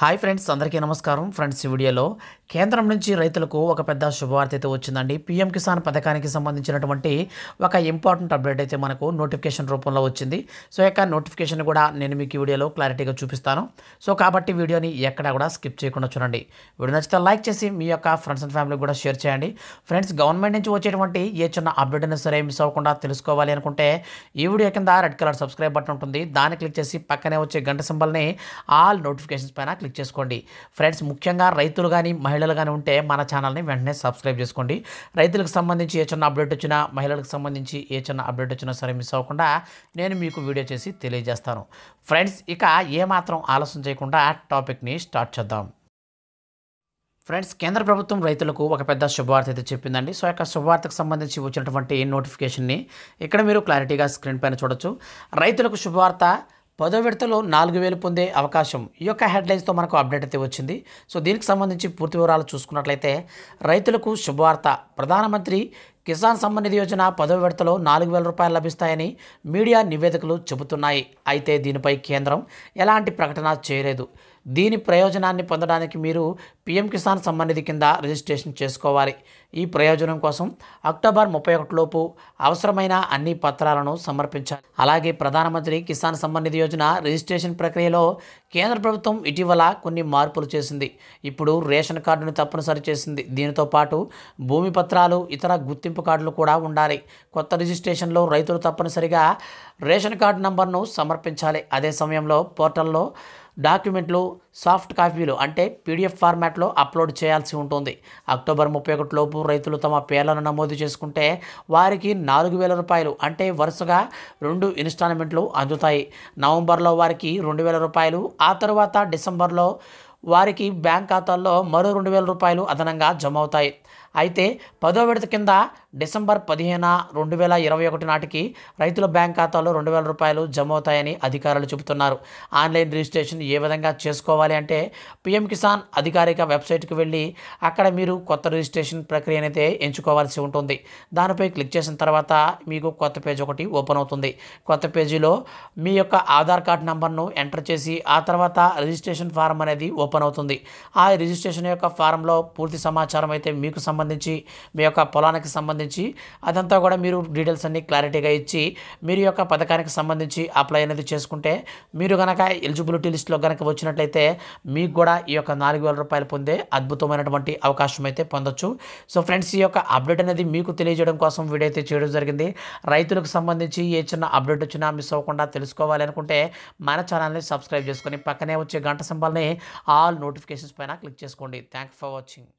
hi friends అందరికీ నమస్కారం friends ఈ వీడియోలో కేంద్రం నుంచి రైతులకు ఒక పెద్ద శుభవార్త అయితే వచ్చిందండి పీఎం కిసాన్ పథకానికి సంబంధించినటువంటి ఒక ఇంపార్టెంట్ అప్డేట్ అయితే మనకు నోటిఫికేషన్ రూపంలో వచ్చింది సో యొక్క నోటిఫికేషన్ కూడా నేను మీకు ఈ వీడియోలో క్లారిటీగా చూపిస్తాను సో కాబట్టి వీడియోని ఎక్కడా కూడా స్కిప్ చేయకుండా చూడండి వీడియో నచ్చితే లైక్ చేసి మీ యొక్క ఫ్రెండ్స్ అండ్ ఫ్యామిలీ కూడా షేర్ చేయండి ఫ్రెండ్స్ గవర్నమెంట్ నుంచి వచ్చేటువంటి ఏ చిన్న అప్డేట్ అయినా సరే మిస్ అవ్వకుండా తెలుసుకోవాలి అనుకుంటే ఈ వీడియో కింద రెడ్ కలర్ సబ్స్క్రైబ్ బటన్ ఉంటుంది దాన్ని క్లిక్ చేసి పక్కనే వచ్చే గంట సింబల్ని ఆల్ నోటిఫికేషన్స్ పైన క్లిక్ చేసుకోండి ఫ్రెండ్స్ ముఖ్యంగా రైతులు కానీ మహిళలు కానీ ఉంటే మన ఛానల్ని వెంటనే సబ్స్క్రైబ్ చేసుకోండి రైతులకు సంబంధించి ఏ చిన్న అప్డేట్ వచ్చినా మహిళలకు సంబంధించి ఏ చిన్న అప్డేట్ వచ్చినా సరే మిస్ అవ్వకుండా నేను మీకు వీడియో చేసి తెలియజేస్తాను ఫ్రెండ్స్ ఇక ఏమాత్రం ఆలస్యం చేయకుండా టాపిక్ని స్టార్ట్ చేద్దాం ఫ్రెండ్స్ కేంద్ర ప్రభుత్వం రైతులకు ఒక పెద్ద శుభవార్త అయితే చెప్పిందండి సో యొక్క శుభవార్తకు సంబంధించి వచ్చినటువంటి నోటిఫికేషన్ని ఇక్కడ మీరు క్లారిటీగా స్క్రీన్ పైన చూడొచ్చు రైతులకు శుభవార్త పదో విడతలో నాలుగు వేలు పొందే అవకాశం ఈ యొక్క హెడ్లైన్స్తో మనకు అప్డేట్ అయితే వచ్చింది సో దీనికి సంబంధించి పూర్తి వివరాలు చూసుకున్నట్లయితే రైతులకు శుభవార్త ప్రధానమంత్రి కిసాన్ సమ్మాన్ యోజన పదో విడతలో నాలుగు వేల రూపాయలు లభిస్తాయని మీడియా నివేదికలు చెబుతున్నాయి అయితే దీనిపై కేంద్రం ఎలాంటి ప్రకటన చేయలేదు దీని ప్రయోజనాన్ని పొందడానికి మీరు పిఎం కిసాన్ సంబంధిత కింద రిజిస్ట్రేషన్ చేసుకోవాలి ఈ ప్రయోజనం కోసం అక్టోబర్ ముప్పై ఒకటిలోపు అవసరమైన అన్ని పత్రాలను సమర్పించాలి అలాగే ప్రధానమంత్రి కిసాన్ సంబంధిత యోజన రిజిస్ట్రేషన్ ప్రక్రియలో కేంద్ర ప్రభుత్వం ఇటీవల కొన్ని మార్పులు చేసింది ఇప్పుడు రేషన్ కార్డును తప్పనిసరి చేసింది దీనితో పాటు భూమి పత్రాలు ఇతర గుర్తింపు కార్డులు కూడా ఉండాలి కొత్త రిజిస్ట్రేషన్లో రైతులు తప్పనిసరిగా రేషన్ కార్డు నంబర్ను సమర్పించాలి అదే సమయంలో పోర్టల్లో డాక్యుమెంట్లు సాఫ్ట్ కాపీలు అంటే పీడిఎఫ్ ఫార్మాట్లో అప్లోడ్ చేయాల్సి ఉంటుంది అక్టోబర్ ముప్పై ఒకటిలోపు రైతులు తమ పేర్లను నమోదు చేసుకుంటే వారికి నాలుగు వేల రూపాయలు అంటే వరుసగా రెండు ఇన్స్టాల్మెంట్లు అందుతాయి నవంబర్లో వారికి రెండు వేల రూపాయలు ఆ తర్వాత డిసెంబర్లో వారికి బ్యాంక్ ఖాతాల్లో మరో రెండు వేల రూపాయలు అదనంగా జమ అవుతాయి అయితే పదో విడత కింద డిసెంబర్ పదిహేన రెండు వేల ఇరవై ఒకటి నాటికి రైతుల బ్యాంక్ ఖాతాలో రెండు వేల రూపాయలు జమ అవుతాయని అధికారులు చెబుతున్నారు ఆన్లైన్ రిజిస్ట్రేషన్ ఏ విధంగా చేసుకోవాలి అంటే పిఎం కిసాన్ అధికారిక వెబ్సైట్కి వెళ్ళి అక్కడ మీరు కొత్త రిజిస్ట్రేషన్ ప్రక్రియనైతే ఎంచుకోవాల్సి ఉంటుంది దానిపై క్లిక్ చేసిన తర్వాత మీకు కొత్త పేజ్ ఒకటి ఓపెన్ అవుతుంది కొత్త పేజీలో మీ యొక్క ఆధార్ కార్డ్ నెంబర్ను ఎంటర్ చేసి ఆ తర్వాత రిజిస్ట్రేషన్ ఫారం అనేది ఓపెన్ అవుతుంది ఆ రిజిస్ట్రేషన్ యొక్క ఫారంలో పూర్తి సమాచారం అయితే మీకు సంబంధించి సంబంధించి మీ యొక్క పొలానికి సంబంధించి అదంతా కూడా మీరు డీటెయిల్స్ అన్ని క్లారిటీగా ఇచ్చి మీరు యొక్క పథకానికి సంబంధించి అప్లై అనేది చేసుకుంటే మీరు కనుక ఎలిజిబిలిటీ లిస్టులో కనుక వచ్చినట్లయితే మీకు కూడా ఈ యొక్క నాలుగు వేల రూపాయలు పొందే అద్భుతమైనటువంటి అవకాశం అయితే పొందొచ్చు సో ఫ్రెండ్స్ ఈ యొక్క అప్డేట్ అనేది మీకు తెలియజేయడం కోసం వీడియో అయితే చేయడం జరిగింది రైతులకు సంబంధించి ఏ చిన్న అప్డేట్ వచ్చినా మిస్ అవ్వకుండా తెలుసుకోవాలి అనుకుంటే మన ఛానల్ని సబ్స్క్రైబ్ చేసుకొని పక్కనే వచ్చే గంట సింబల్ని ఆల్ నోటిఫికేషన్స్ పైన క్లిక్ చేసుకోండి థ్యాంక్ ఫర్ వాచింగ్